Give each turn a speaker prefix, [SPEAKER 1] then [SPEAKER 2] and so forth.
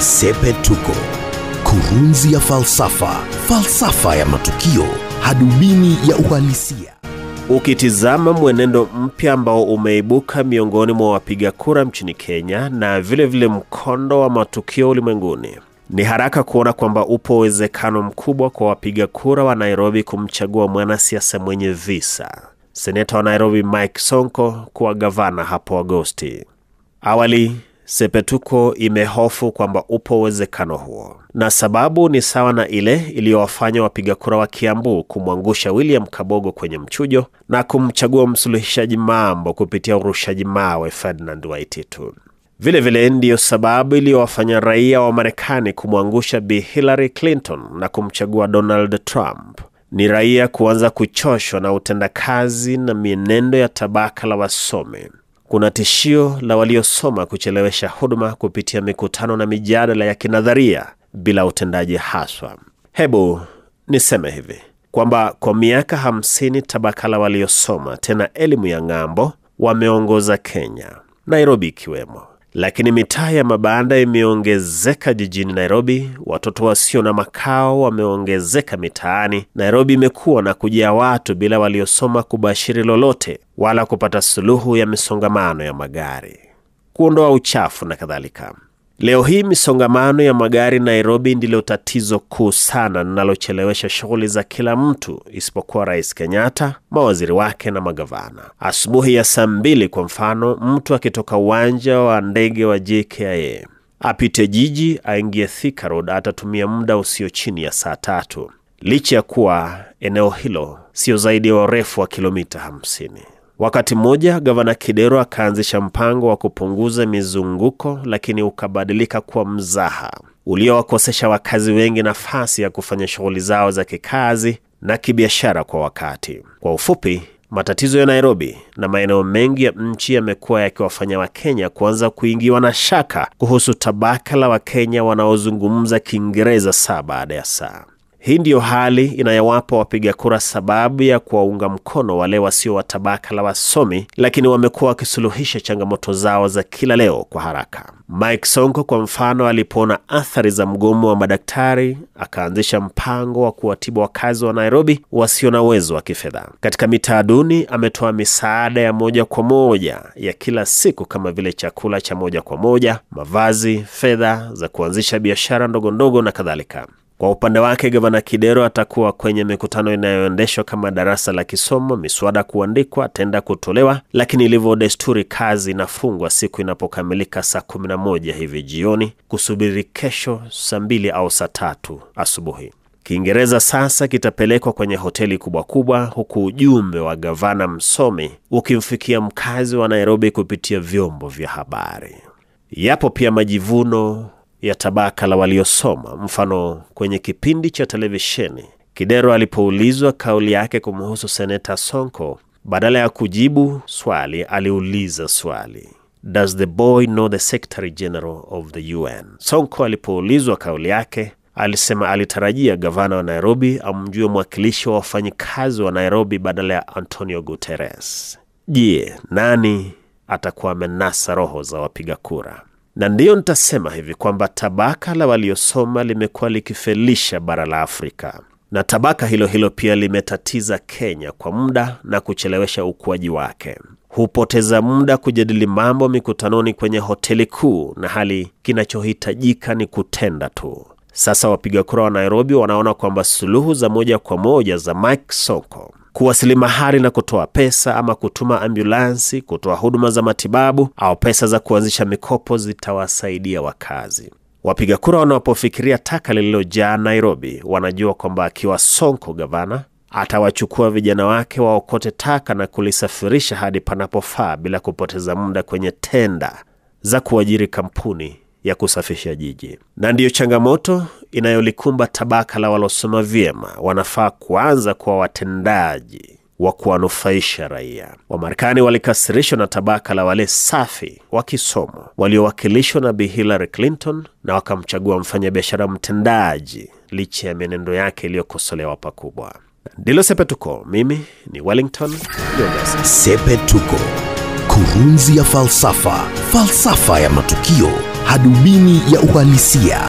[SPEAKER 1] sepetuko, kurunzi ya falsafa, falsafa ya matukio, hadubini ya uhalisia. Ukitizama mwenendo mpya ambao umeibuka miongoni mwa wapiga kura nchini Kenya na vilevile vile mkondo wa matukio ulimwenguni, ni haraka kuona kwamba upo uwezekano mkubwa kwa wapiga kura wa Nairobi kumchagua mwanasiasa mwenye visa, seneta wa Nairobi Mike Sonko kuwa gavana hapo Agosti. Awali Sepetuko imehofu kwamba upo uwezekano huo, na sababu ni sawa na ile iliyowafanya wapiga kura wa Kiambu kumwangusha William Kabogo kwenye mchujo na kumchagua msuluhishaji mambo kupitia urushaji mawe Ferdinand Waititu. Vilevile ndiyo sababu iliyowafanya raia wa Marekani kumwangusha Bi Hillary Clinton na kumchagua Donald Trump. Ni raia kuanza kuchoshwa na utendakazi na mienendo ya tabaka la wasomi kuna tishio la waliosoma kuchelewesha huduma kupitia mikutano na mijadala ya kinadharia bila utendaji haswa. Hebu niseme hivi kwamba kwa miaka hamsini tabaka la waliosoma tena elimu ya ng'ambo wameongoza Kenya, Nairobi ikiwemo. Lakini mitaa ya mabanda imeongezeka jijini Nairobi, watoto wasio na makao wameongezeka mitaani. Nairobi imekuwa na kujaa watu bila waliosoma kubashiri lolote wala kupata suluhu ya misongamano ya magari, kuondoa uchafu na kadhalika. Leo hii misongamano ya magari Nairobi ndilo tatizo kuu sana linalochelewesha shughuli za kila mtu isipokuwa Rais Kenyatta, mawaziri wake na magavana. Asubuhi ya saa mbili kwa mfano, mtu akitoka uwanja wa ndege wa JKIA apite jiji aingie Thika Road atatumia muda usio chini ya saa tatu, licha ya kuwa eneo hilo sio zaidi ya urefu wa kilomita hamsini. Wakati mmoja gavana Kidero akaanzisha mpango wa kupunguza mizunguko, lakini ukabadilika kuwa mzaha uliowakosesha wakazi wengi nafasi ya kufanya shughuli zao za kikazi na kibiashara kwa wakati. Kwa ufupi, matatizo ya Nairobi na maeneo mengi ya nchi yamekuwa yakiwafanya Wakenya kuanza kuingiwa na shaka kuhusu tabaka la Wakenya wanaozungumza Kiingereza saa baada ya saa. Hii ndiyo hali inayowapa wapiga kura sababu ya kuwaunga mkono wale wasio wa tabaka la wasomi, lakini wamekuwa wakisuluhisha changamoto zao za kila leo kwa haraka. Mike Sonko kwa mfano, alipoona athari za mgomo wa madaktari akaanzisha mpango wa kuwatibu wakazi wa Nairobi wasio na uwezo wa kifedha. Katika mitaa duni, ametoa misaada ya moja kwa moja ya kila siku kama vile chakula cha moja kwa moja, mavazi, fedha za kuanzisha biashara ndogondogo na kadhalika. Kwa upande wake gavana Kidero atakuwa kwenye mikutano inayoendeshwa kama darasa la kisomo, miswada kuandikwa, tenda kutolewa, lakini ilivyo desturi, kazi inafungwa siku inapokamilika saa kumi na moja hivi jioni, kusubiri kesho saa mbili au saa tatu asubuhi. Kiingereza sasa kitapelekwa kwenye hoteli kubwa kubwa, huku ujumbe wa gavana msomi ukimfikia mkazi wa Nairobi kupitia vyombo vya habari. Yapo pia majivuno ya tabaka la waliosoma. Mfano, kwenye kipindi cha televisheni Kidero alipoulizwa kauli yake kumhusu seneta Sonko, badala ya kujibu swali aliuliza swali, does the boy know the secretary general of the UN? Sonko alipoulizwa kauli yake alisema alitarajia gavana wa Nairobi amjue mwakilishi wa wafanyikazi wa Nairobi badala ya Antonio Guterres. Je, nani atakuwa amenasa roho za wapiga kura? na ndiyo nitasema hivi kwamba tabaka la waliosoma limekuwa likifelisha bara la Afrika, na tabaka hilo hilo pia limetatiza Kenya kwa muda na kuchelewesha ukuaji wake. Hupoteza muda kujadili mambo mikutanoni kwenye hoteli kuu, na hali kinachohitajika ni kutenda tu. Sasa wapiga kura wa Nairobi wanaona kwamba suluhu za moja kwa moja za Mike Sonko kuwasilimahari na kutoa pesa ama kutuma ambulansi, kutoa huduma za matibabu au pesa za kuanzisha mikopo zitawasaidia wakazi. Wapiga kura wanapofikiria taka lililojaa Nairobi, wanajua kwamba akiwa Sonko gavana atawachukua vijana wake waokote taka na kulisafirisha hadi panapofaa bila kupoteza muda kwenye tenda za kuajiri kampuni ya kusafisha jiji, na ndiyo changamoto inayolikumba tabaka la walosoma vyema. Wanafaa kuanza kuwa watendaji wa kuwanufaisha raia. Wamarekani walikasirishwa na tabaka la wale safi wa kisomo waliowakilishwa na Bi Hillary Clinton na wakamchagua mfanyabiashara mtendaji licha ya mienendo yake iliyokosolewa pakubwa. Ndilo Sepetuko. Mimi ni Wellington Sepetuko, kurunzi ya falsafa, falsafa ya matukio hadubini ya uhalisia.